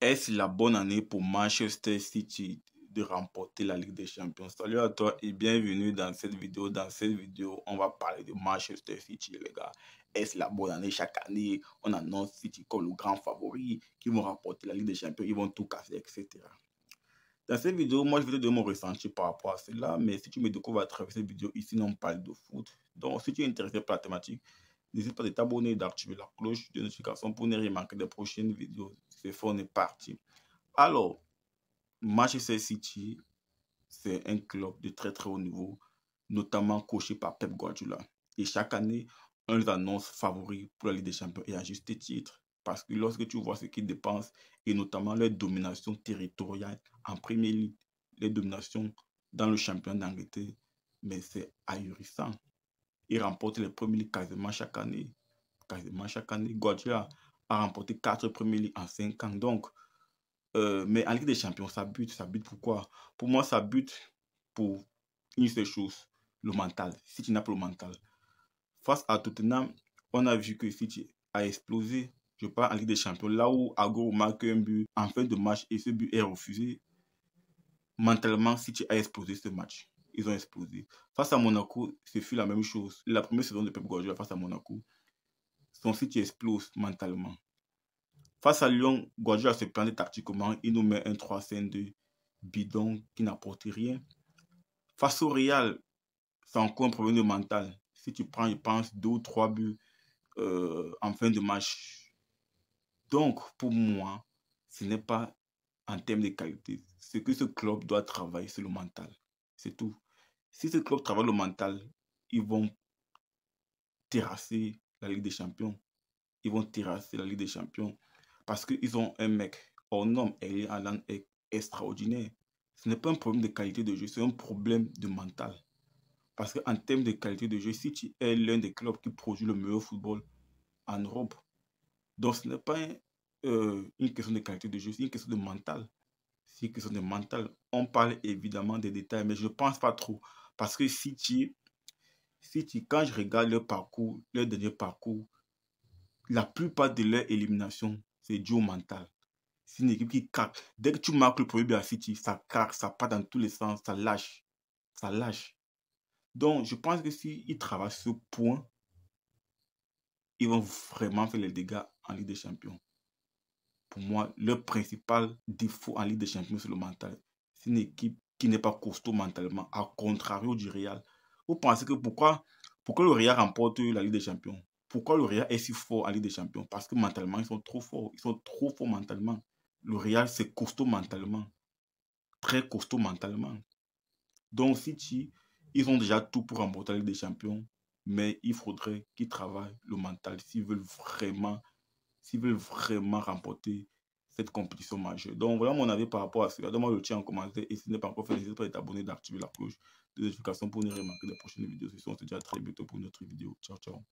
est-ce la bonne année pour Manchester City de remporter la Ligue des Champions Salut à toi et bienvenue dans cette vidéo. Dans cette vidéo, on va parler de Manchester City, les gars. Est-ce la bonne année Chaque année, on annonce City comme le grand favori qui vont remporter la Ligue des Champions, ils vont tout casser, etc. Dans cette vidéo, moi, je vais te donner mon ressenti par rapport à cela, mais si tu me découvres à travers cette vidéo, ici, on parle de foot. Donc, si tu es intéressé par la thématique, N'hésite pas à t'abonner et d'activer la cloche de notification pour ne rien manquer des prochaines vidéos. C'est fort, on est parti. Alors, Manchester City, c'est un club de très très haut niveau, notamment coaché par Pep Guardiola. Et chaque année, on les annonce favoris pour la Ligue des Champions et à juste titre. Parce que lorsque tu vois ce qu'ils dépensent, et notamment leur domination territoriale en première ligue, les dominations dans le championnat d'Angleterre, mais c'est ahurissant. Il remporte les premiers ligues quasiment chaque année. Quasiment chaque année. Guardiola a remporté quatre premiers ligues en 5 ans. Donc, euh, mais en Ligue des Champions, ça bute. Ça bute pourquoi Pour moi, ça bute pour une seule chose le mental. Si tu n'as pas le mental. Face à Tottenham, on a vu que City a explosé. Je parle en Ligue des Champions, là où Agro marque un but en fin de match et ce but est refusé. Mentalement, City a explosé ce match ils ont explosé. Face à Monaco, ce fut la même chose. La première saison de Pep Guardiola face à Monaco, son site explose mentalement. Face à Lyon, Guardiola se plantait tactiquement. Il nous met un 3-5-2 bidon qui n'apporte rien. Face au Real, c'est encore un problème de mental. Si tu prends, je pense, deux ou trois buts euh, en fin de match. Donc, pour moi, ce n'est pas en termes de qualité. Ce que ce club doit travailler, c'est le mental. C'est tout si ce club travaille le mental, ils vont terrasser la Ligue des Champions. Ils vont terrasser la Ligue des Champions. Parce qu'ils ont un mec un homme, Erling Haaland est extraordinaire. Ce n'est pas un problème de qualité de jeu, c'est un problème de mental. Parce qu'en termes de qualité de jeu, City est l'un des clubs qui produit le meilleur football en Europe, donc ce n'est pas euh, une question de qualité de jeu, c'est une question de mental c'est question de mental. On parle évidemment des détails, mais je ne pense pas trop. Parce que si quand je regarde leur parcours, leur dernier parcours, la plupart de leur élimination, c'est du au mental. C'est une équipe qui craque. Dès que tu marques le premier but à City, ça craque, ça part dans tous les sens, ça lâche. Ça lâche. Donc, je pense que s'ils travaillent ce point, ils vont vraiment faire les dégâts en Ligue des Champions pour moi, le principal défaut en Ligue des Champions, c'est le mental. C'est une équipe qui n'est pas costaud mentalement, à contrario du Real. Vous pensez que pourquoi, pourquoi le Real remporte la Ligue des Champions Pourquoi le Real est si fort en Ligue des Champions Parce que mentalement, ils sont trop forts. Ils sont trop forts mentalement. Le Real, c'est costaud mentalement. Très costaud mentalement. Donc, City, ils ont déjà tout pour remporter la Ligue des Champions, mais il faudrait qu'ils travaillent le mental s'ils veulent vraiment s'ils veulent vraiment remporter cette compétition majeure. Donc voilà mon avis par rapport à cela. Donne-moi le tien en commentaire et si ce n'est pas encore fait, n'hésitez pas à t'abonner, d'activer la cloche de notification pour ne rien remarquer des prochaines vidéos. on se dit à très bientôt pour une autre vidéo. Ciao, ciao.